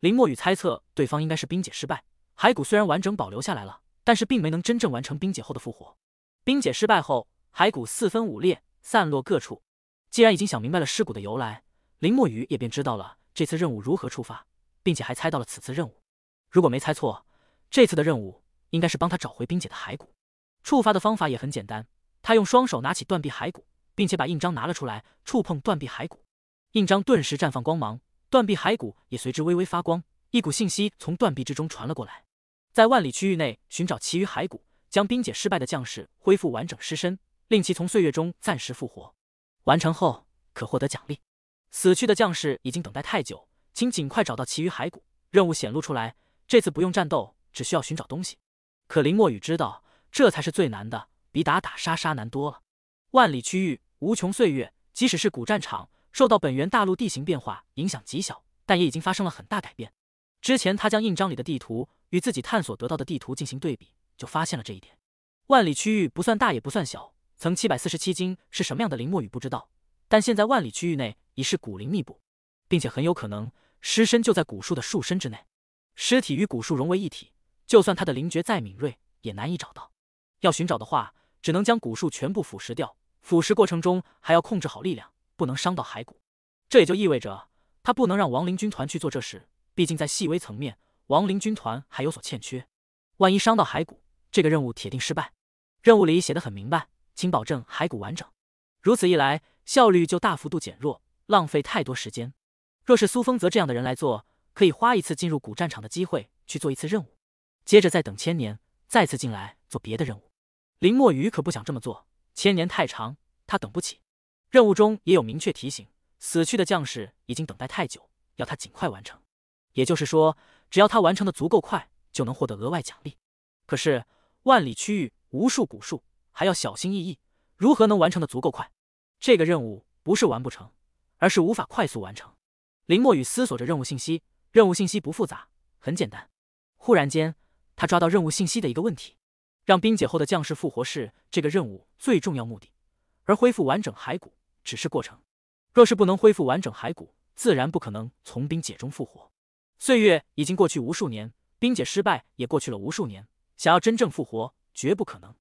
林墨雨猜测，对方应该是冰姐失败。骸骨虽然完整保留下来了，但是并没能真正完成冰解后的复活。冰解失败后，骸骨四分五裂，散落各处。既然已经想明白了尸骨的由来，林墨雨也便知道了这次任务如何触发，并且还猜到了此次任务。如果没猜错，这次的任务应该是帮他找回冰姐的骸骨。触发的方法也很简单，他用双手拿起断臂骸骨，并且把印章拿了出来，触碰断臂骸骨，印章顿时绽放光芒。断臂骸骨也随之微微发光，一股信息从断臂之中传了过来。在万里区域内寻找其余骸骨，将冰解失败的将士恢复完整尸身，令其从岁月中暂时复活。完成后可获得奖励。死去的将士已经等待太久，请尽快找到其余骸骨。任务显露出来，这次不用战斗，只需要寻找东西。可林墨雨知道，这才是最难的，比打打杀杀难多了。万里区域，无穷岁月，即使是古战场。受到本源大陆地形变化影响极小，但也已经发生了很大改变。之前他将印章里的地图与自己探索得到的地图进行对比，就发现了这一点。万里区域不算大也不算小，曾七百四十七是什么样的林墨雨不知道，但现在万里区域内已是古林密布，并且很有可能尸身就在古树的树身之内。尸体与古树融为一体，就算他的灵觉再敏锐，也难以找到。要寻找的话，只能将古树全部腐蚀掉，腐蚀过程中还要控制好力量。不能伤到骸骨，这也就意味着他不能让亡灵军团去做这事。毕竟在细微层面，亡灵军团还有所欠缺，万一伤到骸骨，这个任务铁定失败。任务里写的很明白，请保证骸骨完整。如此一来，效率就大幅度减弱，浪费太多时间。若是苏风泽这样的人来做，可以花一次进入古战场的机会去做一次任务，接着再等千年，再次进来做别的任务。林墨雨可不想这么做，千年太长，他等不起。任务中也有明确提醒，死去的将士已经等待太久，要他尽快完成。也就是说，只要他完成的足够快，就能获得额外奖励。可是，万里区域无数古树，还要小心翼翼，如何能完成的足够快？这个任务不是完不成，而是无法快速完成。林墨雨思索着任务信息，任务信息不复杂，很简单。忽然间，他抓到任务信息的一个问题：让冰解后的将士复活是这个任务最重要目的，而恢复完整骸骨。只是过程，若是不能恢复完整骸骨，自然不可能从冰解中复活。岁月已经过去无数年，冰解失败也过去了无数年，想要真正复活绝不可能。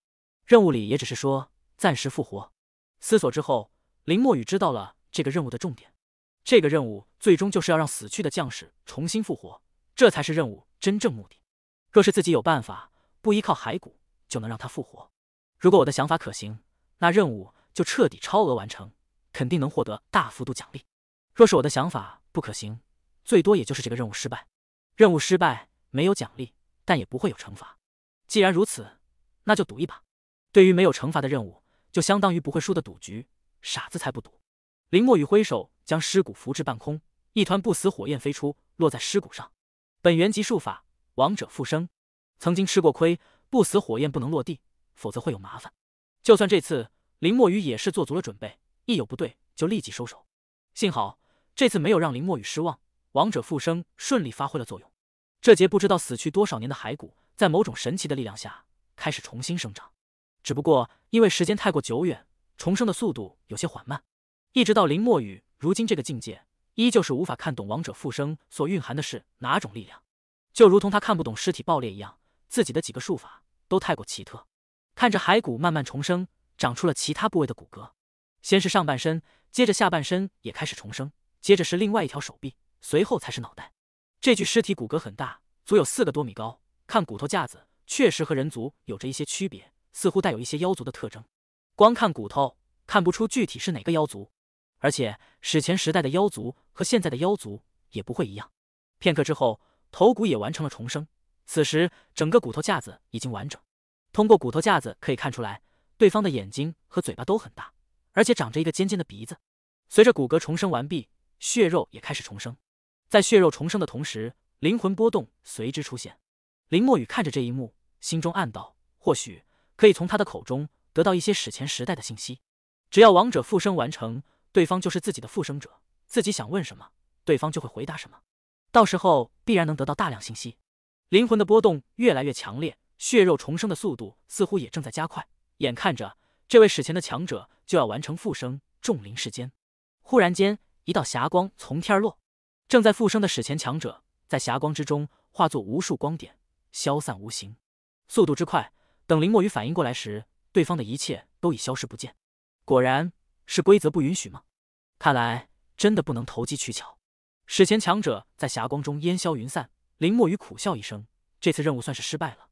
任务里也只是说暂时复活。思索之后，林墨雨知道了这个任务的重点。这个任务最终就是要让死去的将士重新复活，这才是任务真正目的。若是自己有办法，不依靠骸骨就能让他复活。如果我的想法可行，那任务就彻底超额完成。肯定能获得大幅度奖励。若是我的想法不可行，最多也就是这个任务失败。任务失败没有奖励，但也不会有惩罚。既然如此，那就赌一把。对于没有惩罚的任务，就相当于不会输的赌局，傻子才不赌。林墨雨挥手将尸骨扶至半空，一团不死火焰飞出，落在尸骨上。本源级术法，王者复生。曾经吃过亏，不死火焰不能落地，否则会有麻烦。就算这次，林墨雨也是做足了准备。一有不对，就立即收手。幸好这次没有让林墨雨失望，王者复生顺利发挥了作用。这节不知道死去多少年的骸骨，在某种神奇的力量下开始重新生长。只不过因为时间太过久远，重生的速度有些缓慢。一直到林墨雨如今这个境界，依旧是无法看懂王者复生所蕴含的是哪种力量，就如同他看不懂尸体爆裂一样。自己的几个术法都太过奇特。看着骸骨慢慢重生，长出了其他部位的骨骼。先是上半身，接着下半身也开始重生，接着是另外一条手臂，随后才是脑袋。这具尸体骨骼很大，足有四个多米高。看骨头架子，确实和人族有着一些区别，似乎带有一些妖族的特征。光看骨头，看不出具体是哪个妖族。而且史前时代的妖族和现在的妖族也不会一样。片刻之后，头骨也完成了重生。此时，整个骨头架子已经完整。通过骨头架子可以看出来，对方的眼睛和嘴巴都很大。而且长着一个尖尖的鼻子。随着骨骼重生完毕，血肉也开始重生。在血肉重生的同时，灵魂波动随之出现。林墨雨看着这一幕，心中暗道：或许可以从他的口中得到一些史前时代的信息。只要王者复生完成，对方就是自己的复生者，自己想问什么，对方就会回答什么。到时候必然能得到大量信息。灵魂的波动越来越强烈，血肉重生的速度似乎也正在加快。眼看着。这位史前的强者就要完成复生，重临世间。忽然间，一道霞光从天而落，正在复生的史前强者在霞光之中化作无数光点，消散无形。速度之快，等林墨雨反应过来时，对方的一切都已消失不见。果然，是规则不允许吗？看来真的不能投机取巧。史前强者在霞光中烟消云散，林墨雨苦笑一声：这次任务算是失败了。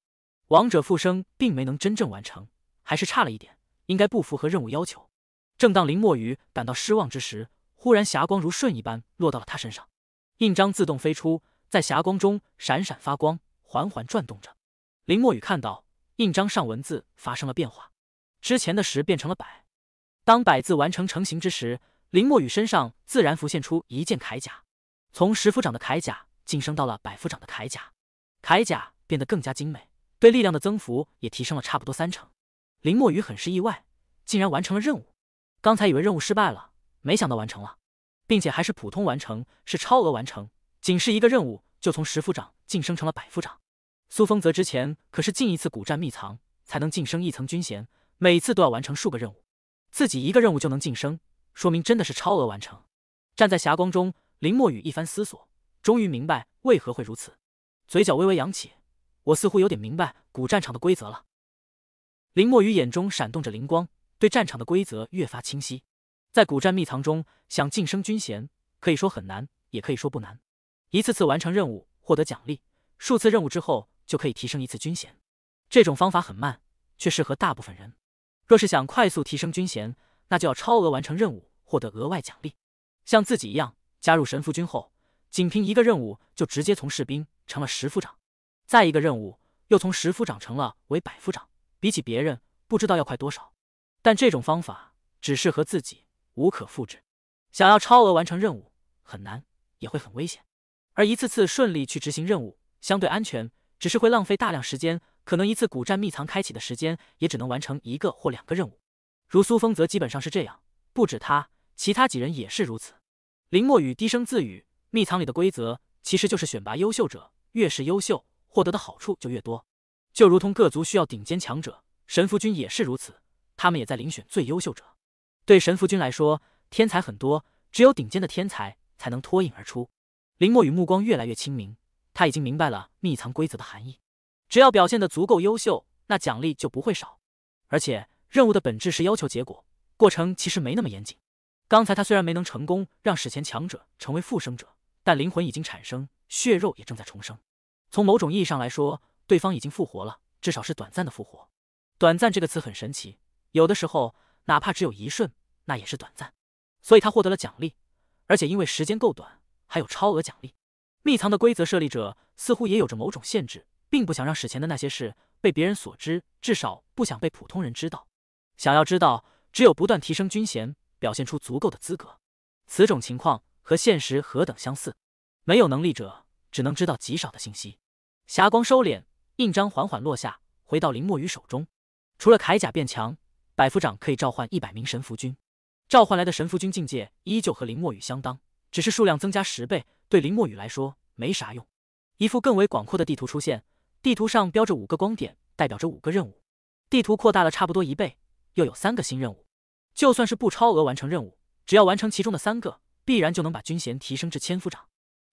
王者复生并没能真正完成，还是差了一点。应该不符合任务要求。正当林墨雨感到失望之时，忽然霞光如瞬一般落到了他身上，印章自动飞出，在霞光中闪闪发光，缓缓转动着。林墨雨看到印章上文字发生了变化，之前的十变成了百。当百字完成成型之时，林墨雨身上自然浮现出一件铠甲，从十夫长的铠甲晋升到了百夫长的铠甲，铠甲变得更加精美，对力量的增幅也提升了差不多三成。林墨雨很是意外，竟然完成了任务。刚才以为任务失败了，没想到完成了，并且还是普通完成，是超额完成。仅是一个任务就从十副长晋升成了百副长。苏风泽之前可是进一次古战秘藏才能晋升一层军衔，每次都要完成数个任务，自己一个任务就能晋升，说明真的是超额完成。站在霞光中，林墨雨一番思索，终于明白为何会如此，嘴角微微扬起。我似乎有点明白古战场的规则了。林墨雨眼中闪动着灵光，对战场的规则越发清晰。在古战秘藏中，想晋升军衔，可以说很难，也可以说不难。一次次完成任务，获得奖励，数次任务之后，就可以提升一次军衔。这种方法很慢，却适合大部分人。若是想快速提升军衔，那就要超额完成任务，获得额外奖励。像自己一样，加入神符军后，仅凭一个任务就直接从士兵成了十副长，再一个任务又从十副长成了为百副长。比起别人，不知道要快多少。但这种方法只适合自己，无可复制。想要超额完成任务很难，也会很危险。而一次次顺利去执行任务，相对安全，只是会浪费大量时间。可能一次古战秘藏开启的时间，也只能完成一个或两个任务。如苏峰则基本上是这样，不止他，其他几人也是如此。林墨雨低声自语：“秘藏里的规则其实就是选拔优秀者，越是优秀，获得的好处就越多。”就如同各族需要顶尖强者，神符军也是如此。他们也在遴选最优秀者。对神符军来说，天才很多，只有顶尖的天才才能脱颖而出。林墨雨目光越来越清明，他已经明白了秘藏规则的含义。只要表现得足够优秀，那奖励就不会少。而且任务的本质是要求结果，过程其实没那么严谨。刚才他虽然没能成功让史前强者成为复生者，但灵魂已经产生，血肉也正在重生。从某种意义上来说，对方已经复活了，至少是短暂的复活。短暂这个词很神奇，有的时候哪怕只有一瞬，那也是短暂。所以他获得了奖励，而且因为时间够短，还有超额奖励。密藏的规则设立者似乎也有着某种限制，并不想让史前的那些事被别人所知，至少不想被普通人知道。想要知道，只有不断提升军衔，表现出足够的资格。此种情况和现实何等相似，没有能力者只能知道极少的信息。霞光收敛。印章缓缓落下，回到林墨雨手中。除了铠甲变强，百夫长可以召唤一百名神符军。召唤来的神符军境界依旧和林墨雨相当，只是数量增加十倍，对林墨雨来说没啥用。一幅更为广阔的地图出现，地图上标着五个光点，代表着五个任务。地图扩大了差不多一倍，又有三个新任务。就算是不超额完成任务，只要完成其中的三个，必然就能把军衔提升至千夫长。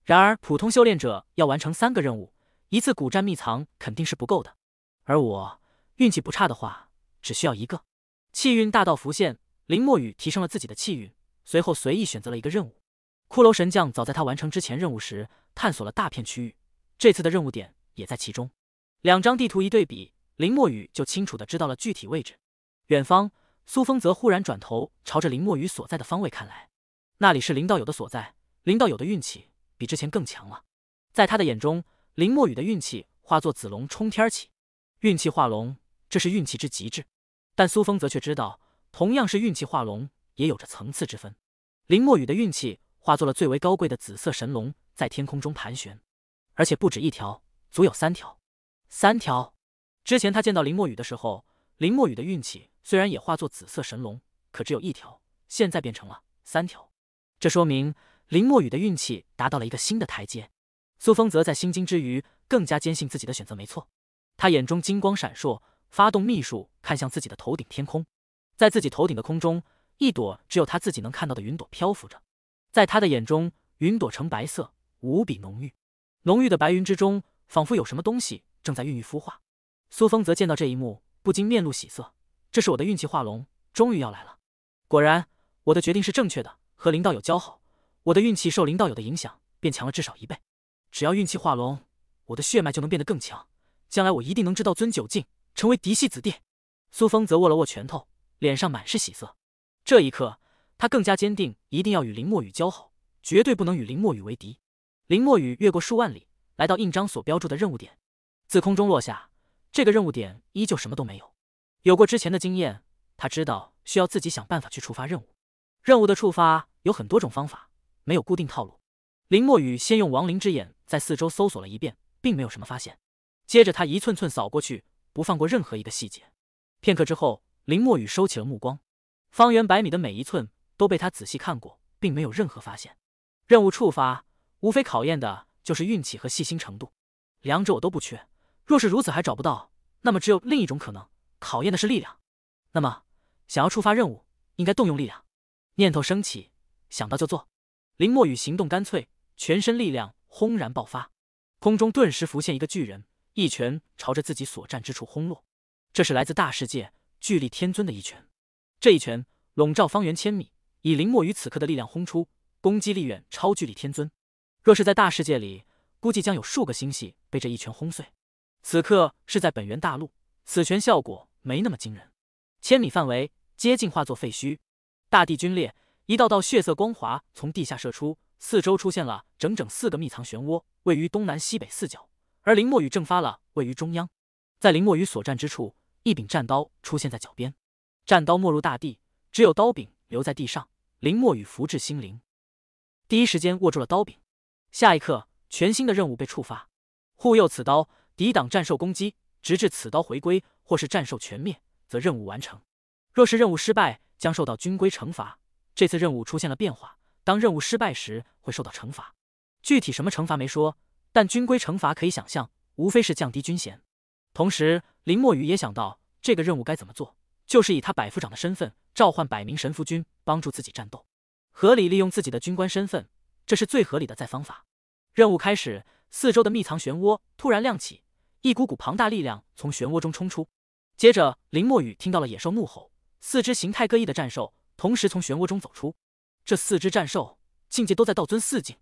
然而，普通修炼者要完成三个任务。一次古战秘藏肯定是不够的，而我运气不差的话，只需要一个气运大道浮现。林墨雨提升了自己的气运，随后随意选择了一个任务。骷髅神将早在他完成之前任务时，探索了大片区域，这次的任务点也在其中。两张地图一对比，林墨雨就清楚的知道了具体位置。远方，苏风泽忽然转头朝着林墨雨所在的方位看来，那里是林道友的所在。林道友的运气比之前更强了，在他的眼中。林墨雨的运气化作紫龙冲天起，运气化龙，这是运气之极致。但苏峰则却知道，同样是运气化龙，也有着层次之分。林墨雨的运气化作了最为高贵的紫色神龙，在天空中盘旋，而且不止一条，足有三条。三条。之前他见到林墨雨的时候，林墨雨的运气虽然也化作紫色神龙，可只有一条。现在变成了三条，这说明林墨雨的运气达到了一个新的台阶。苏风则在心惊之余，更加坚信自己的选择没错。他眼中金光闪烁，发动秘术，看向自己的头顶天空。在自己头顶的空中，一朵只有他自己能看到的云朵漂浮着。在他的眼中，云朵呈白色，无比浓郁。浓郁的白云之中，仿佛有什么东西正在孕育孵化。苏风则见到这一幕，不禁面露喜色。这是我的运气化龙，终于要来了。果然，我的决定是正确的。和林道友交好，我的运气受林道友的影响变强了至少一倍。只要运气化龙，我的血脉就能变得更强。将来我一定能知道尊九境，成为嫡系子弟。苏峰则握了握拳头，脸上满是喜色。这一刻，他更加坚定，一定要与林墨雨交好，绝对不能与林墨雨为敌。林墨雨越过数万里，来到印章所标注的任务点，自空中落下。这个任务点依旧什么都没有。有过之前的经验，他知道需要自己想办法去触发任务。任务的触发有很多种方法，没有固定套路。林墨雨先用亡灵之眼在四周搜索了一遍，并没有什么发现。接着他一寸寸扫过去，不放过任何一个细节。片刻之后，林墨雨收起了目光，方圆百米的每一寸都被他仔细看过，并没有任何发现。任务触发，无非考验的就是运气和细心程度，两者我都不缺。若是如此还找不到，那么只有另一种可能，考验的是力量。那么，想要触发任务，应该动用力量。念头升起，想到就做。林墨雨行动干脆。全身力量轰然爆发，空中顿时浮现一个巨人，一拳朝着自己所站之处轰落。这是来自大世界巨力天尊的一拳，这一拳笼罩方圆千米，以林墨雨此刻的力量轰出，攻击力远超巨力天尊。若是在大世界里，估计将有数个星系被这一拳轰碎。此刻是在本源大陆，此拳效果没那么惊人，千米范围接近化作废墟，大地龟裂，一道道血色光华从地下射出。四周出现了整整四个密藏漩涡，位于东南西北四角，而林墨雨正发了位于中央。在林墨雨所站之处，一柄战刀出现在脚边，战刀没入大地，只有刀柄留在地上。林墨雨福至心灵，第一时间握住了刀柄。下一刻，全新的任务被触发：护佑此刀，抵挡战兽攻击，直至此刀回归或是战兽全灭，则任务完成。若是任务失败，将受到军规惩罚。这次任务出现了变化。当任务失败时，会受到惩罚。具体什么惩罚没说，但军规惩罚可以想象，无非是降低军衔。同时，林墨雨也想到这个任务该怎么做，就是以他百夫长的身份召唤百名神符军帮助自己战斗，合理利用自己的军官身份，这是最合理的在方法。任务开始，四周的密藏漩涡突然亮起，一股股庞大力量从漩涡中冲出。接着，林墨雨听到了野兽怒吼，四只形态各异的战兽同时从漩涡中走出。这四只战兽境界都在道尊四境。